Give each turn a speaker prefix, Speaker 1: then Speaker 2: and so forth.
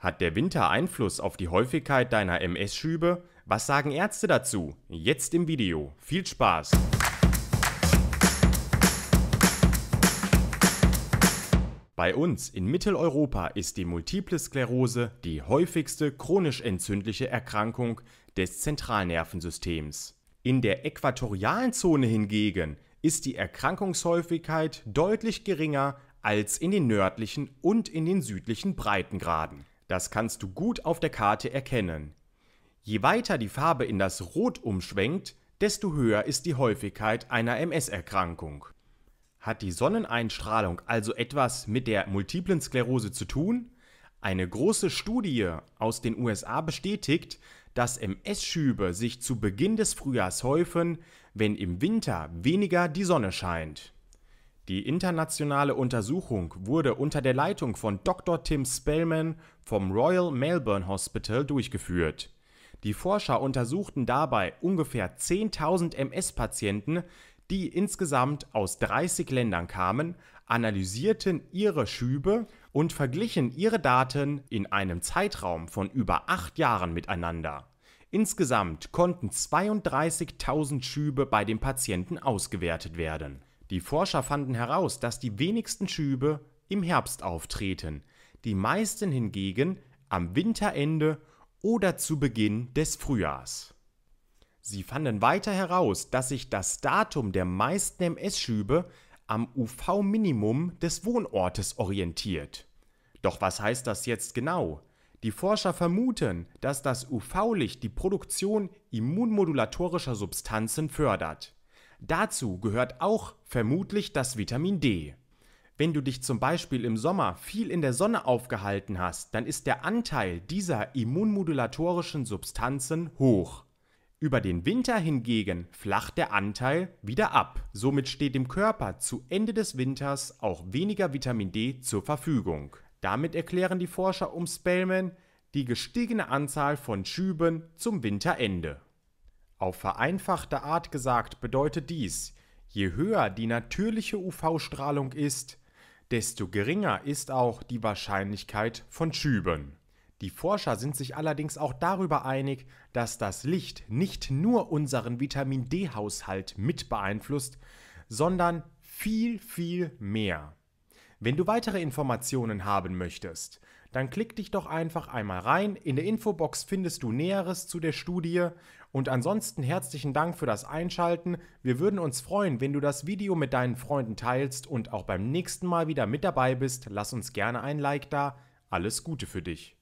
Speaker 1: Hat der Winter Einfluss auf die Häufigkeit deiner MS-Schübe? Was sagen Ärzte dazu? Jetzt im Video. Viel Spaß! Bei uns in Mitteleuropa ist die Multiple Sklerose die häufigste chronisch entzündliche Erkrankung des Zentralnervensystems. In der äquatorialen Zone hingegen ist die Erkrankungshäufigkeit deutlich geringer als in den nördlichen und in den südlichen Breitengraden. Das kannst du gut auf der Karte erkennen. Je weiter die Farbe in das Rot umschwenkt, desto höher ist die Häufigkeit einer MS-Erkrankung. Hat die Sonneneinstrahlung also etwas mit der multiplen Sklerose zu tun? Eine große Studie aus den USA bestätigt, dass MS-Schübe sich zu Beginn des Frühjahrs häufen, wenn im Winter weniger die Sonne scheint. Die internationale Untersuchung wurde unter der Leitung von Dr. Tim Spellman vom Royal Melbourne Hospital durchgeführt. Die Forscher untersuchten dabei ungefähr 10.000 MS-Patienten, die insgesamt aus 30 Ländern kamen, analysierten ihre Schübe und verglichen ihre Daten in einem Zeitraum von über acht Jahren miteinander. Insgesamt konnten 32.000 Schübe bei den Patienten ausgewertet werden. Die Forscher fanden heraus, dass die wenigsten Schübe im Herbst auftreten, die meisten hingegen am Winterende oder zu Beginn des Frühjahrs. Sie fanden weiter heraus, dass sich das Datum der meisten MS-Schübe am UV-Minimum des Wohnortes orientiert. Doch was heißt das jetzt genau? Die Forscher vermuten, dass das UV-Licht die Produktion immunmodulatorischer Substanzen fördert. Dazu gehört auch vermutlich das Vitamin D. Wenn du dich zum Beispiel im Sommer viel in der Sonne aufgehalten hast, dann ist der Anteil dieser immunmodulatorischen Substanzen hoch. Über den Winter hingegen flacht der Anteil wieder ab. Somit steht dem Körper zu Ende des Winters auch weniger Vitamin D zur Verfügung. Damit erklären die Forscher um Spellman die gestiegene Anzahl von Schüben zum Winterende. Auf vereinfachte Art gesagt bedeutet dies, je höher die natürliche UV-Strahlung ist, desto geringer ist auch die Wahrscheinlichkeit von Schüben. Die Forscher sind sich allerdings auch darüber einig, dass das Licht nicht nur unseren Vitamin D-Haushalt mit beeinflusst, sondern viel, viel mehr. Wenn du weitere Informationen haben möchtest, dann klick dich doch einfach einmal rein. In der Infobox findest du Näheres zu der Studie. Und ansonsten herzlichen Dank für das Einschalten. Wir würden uns freuen, wenn du das Video mit deinen Freunden teilst und auch beim nächsten Mal wieder mit dabei bist. Lass uns gerne ein Like da. Alles Gute für dich.